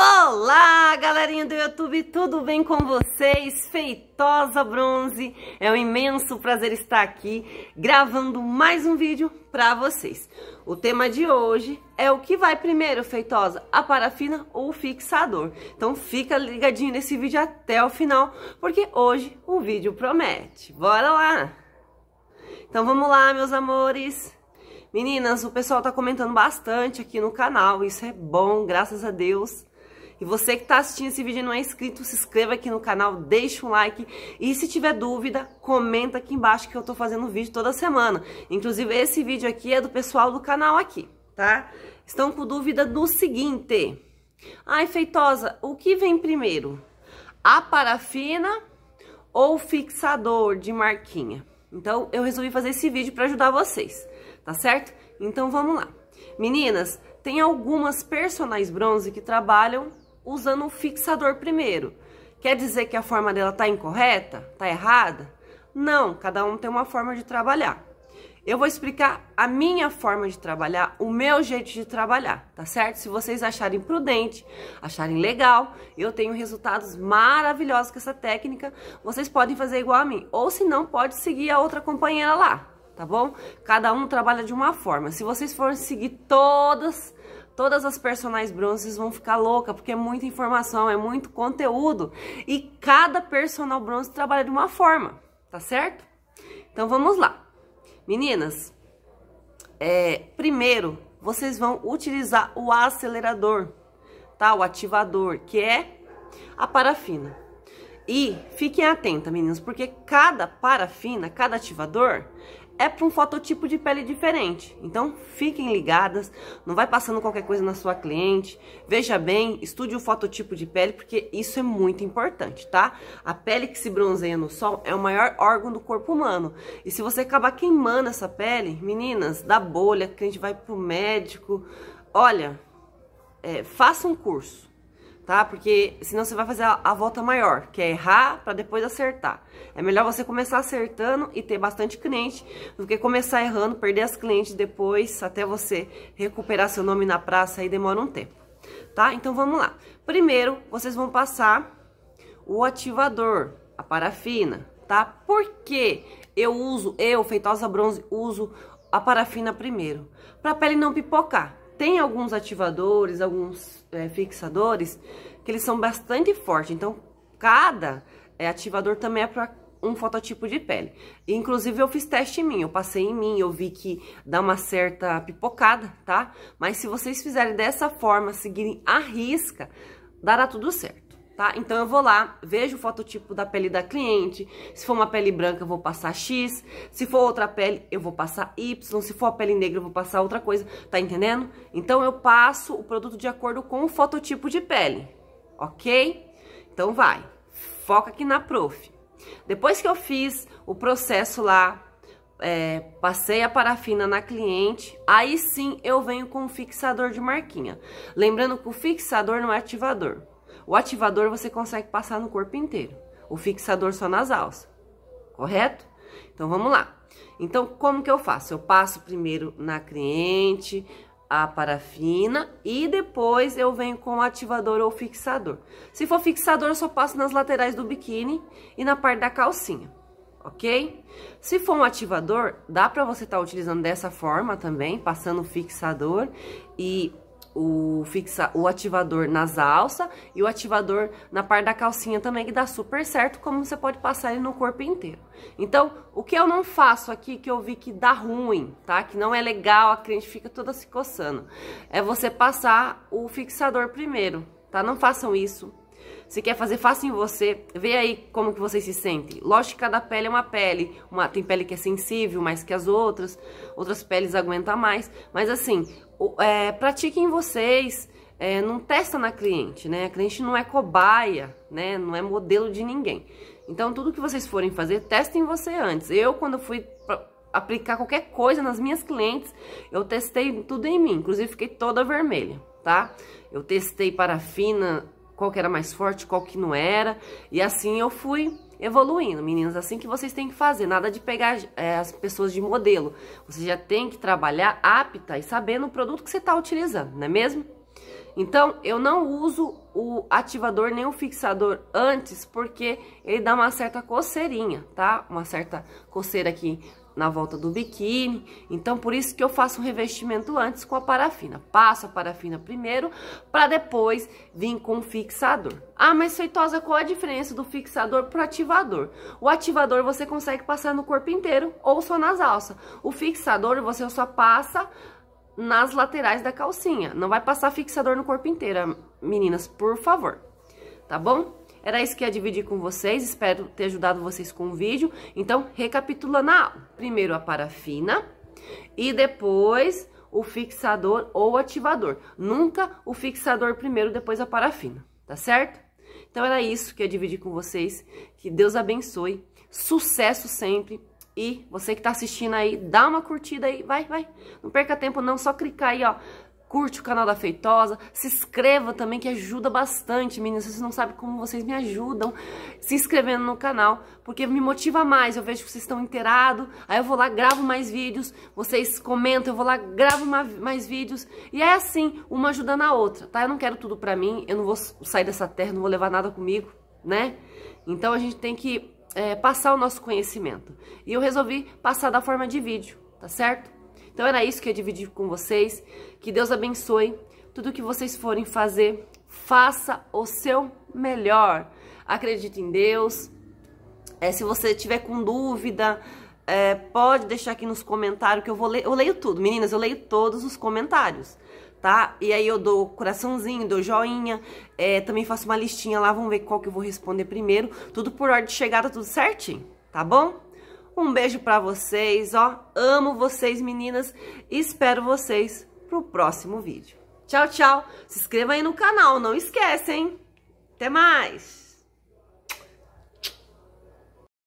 Olá, galerinha do YouTube, tudo bem com vocês? Feitosa Bronze, é um imenso prazer estar aqui gravando mais um vídeo para vocês. O tema de hoje é o que vai primeiro, Feitosa, a parafina ou o fixador. Então fica ligadinho nesse vídeo até o final, porque hoje o vídeo promete. Bora lá! Então vamos lá, meus amores! Meninas, o pessoal tá comentando bastante aqui no canal, isso é bom, graças a Deus. E você que está assistindo esse vídeo e não é inscrito, se inscreva aqui no canal, deixa um like. E se tiver dúvida, comenta aqui embaixo que eu estou fazendo vídeo toda semana. Inclusive, esse vídeo aqui é do pessoal do canal aqui, tá? Estão com dúvida do seguinte. Ai, Feitosa, o que vem primeiro? A parafina ou fixador de marquinha? Então, eu resolvi fazer esse vídeo para ajudar vocês, tá certo? Então, vamos lá. Meninas, tem algumas personagens bronze que trabalham usando um fixador primeiro. Quer dizer que a forma dela tá incorreta? Tá errada? Não, cada um tem uma forma de trabalhar. Eu vou explicar a minha forma de trabalhar, o meu jeito de trabalhar, tá certo? Se vocês acharem prudente, acharem legal, eu tenho resultados maravilhosos com essa técnica, vocês podem fazer igual a mim. Ou se não, pode seguir a outra companheira lá, tá bom? Cada um trabalha de uma forma. Se vocês forem seguir todas todas as personagens bronzes vão ficar louca, porque é muita informação, é muito conteúdo. E cada personal bronze trabalha de uma forma, tá certo? Então vamos lá. Meninas, é, primeiro vocês vão utilizar o acelerador, tá? O ativador, que é a parafina. E fiquem atentas, meninas, porque cada parafina, cada ativador é para um fototipo de pele diferente. Então fiquem ligadas, não vai passando qualquer coisa na sua cliente. Veja bem, estude o fototipo de pele porque isso é muito importante, tá? A pele que se bronzeia no sol é o maior órgão do corpo humano. E se você acabar queimando essa pele, meninas, dá bolha, cliente vai pro médico. Olha, é, faça um curso tá? Porque senão você vai fazer a, a volta maior, que é errar para depois acertar. É melhor você começar acertando e ter bastante cliente do que começar errando, perder as clientes depois, até você recuperar seu nome na praça e demora um tempo, tá? Então vamos lá. Primeiro, vocês vão passar o ativador, a parafina, tá? Porque eu uso, eu, Feitosa Bronze, uso a parafina primeiro, para a pele não pipocar. Tem alguns ativadores, alguns é, fixadores, que eles são bastante fortes. Então, cada é, ativador também é para um fototipo de pele. Inclusive, eu fiz teste em mim, eu passei em mim, eu vi que dá uma certa pipocada, tá? Mas se vocês fizerem dessa forma, seguirem a risca, dará tudo certo tá? Então eu vou lá, vejo o fototipo da pele da cliente, se for uma pele branca eu vou passar X, se for outra pele eu vou passar Y, se for a pele negra eu vou passar outra coisa, tá entendendo? Então eu passo o produto de acordo com o fototipo de pele, ok? Então vai, foca aqui na prof. Depois que eu fiz o processo lá, é, passei a parafina na cliente, aí sim eu venho com o fixador de marquinha. Lembrando que o fixador não é ativador. O ativador você consegue passar no corpo inteiro, o fixador só nas alças, correto? Então vamos lá. Então como que eu faço? Eu passo primeiro na cliente, a parafina e depois eu venho com o ativador ou fixador. Se for fixador, eu só passo nas laterais do biquíni e na parte da calcinha, ok? Se for um ativador, dá pra você estar tá utilizando dessa forma também, passando o fixador e o, fixa, o ativador nas alças e o ativador na parte da calcinha também, que dá super certo, como você pode passar ele no corpo inteiro. Então, o que eu não faço aqui, que eu vi que dá ruim, tá? Que não é legal, a cliente fica toda se coçando, é você passar o fixador primeiro, tá? Não façam isso, se quer fazer, fácil em você. Vê aí como que você se sente. Lógico que cada pele é uma pele. Uma, tem pele que é sensível mais que as outras. Outras peles aguentam mais. Mas assim, é, pratiquem vocês. É, não testa na cliente, né? A cliente não é cobaia, né? Não é modelo de ninguém. Então, tudo que vocês forem fazer, testem você antes. Eu, quando fui aplicar qualquer coisa nas minhas clientes, eu testei tudo em mim. Inclusive, fiquei toda vermelha, tá? Eu testei parafina, qual que era mais forte, qual que não era. E assim eu fui evoluindo, meninas. Assim que vocês têm que fazer, nada de pegar é, as pessoas de modelo. Você já tem que trabalhar apta e sabendo o produto que você está utilizando, não é mesmo? Então, eu não uso o ativador nem o fixador antes, porque ele dá uma certa coceirinha, tá? Uma certa coceira aqui na volta do biquíni. Então, por isso que eu faço um revestimento antes com a parafina. Passo a parafina primeiro, para depois vir com o fixador. Ah, mas Feitosa, qual a diferença do fixador pro ativador? O ativador você consegue passar no corpo inteiro ou só nas alças. O fixador você só passa nas laterais da calcinha. Não vai passar fixador no corpo inteiro, meninas, por favor. Tá bom? Era isso que ia dividir com vocês, espero ter ajudado vocês com o vídeo. Então, recapitulando a aula. Primeiro a parafina e depois o fixador ou ativador. Nunca o fixador primeiro, depois a parafina, tá certo? Então, era isso que ia dividir com vocês. Que Deus abençoe. Sucesso sempre e você que tá assistindo aí, dá uma curtida aí, vai, vai. Não perca tempo não, só clicar aí, ó. Curte o canal da Feitosa, se inscreva também que ajuda bastante, meninas. Vocês não sabem como vocês me ajudam se inscrevendo no canal, porque me motiva mais. Eu vejo que vocês estão inteirados, aí eu vou lá, gravo mais vídeos, vocês comentam, eu vou lá, gravo mais vídeos. E é assim, uma ajudando a outra, tá? Eu não quero tudo pra mim, eu não vou sair dessa terra, não vou levar nada comigo, né? Então a gente tem que é, passar o nosso conhecimento. E eu resolvi passar da forma de vídeo, tá certo? Então era isso que eu dividi com vocês. Que Deus abençoe. Tudo que vocês forem fazer, faça o seu melhor. Acredite em Deus. É, se você tiver com dúvida, é, pode deixar aqui nos comentários que eu vou ler. Eu leio tudo, meninas, eu leio todos os comentários, tá? E aí eu dou coraçãozinho, dou joinha, é, também faço uma listinha lá, vamos ver qual que eu vou responder primeiro. Tudo por ordem de chegada, tudo certinho, tá bom? Um beijo pra vocês, ó. Amo vocês, meninas. Espero vocês pro próximo vídeo. Tchau, tchau. Se inscreva aí no canal, não esquece, hein? Até mais!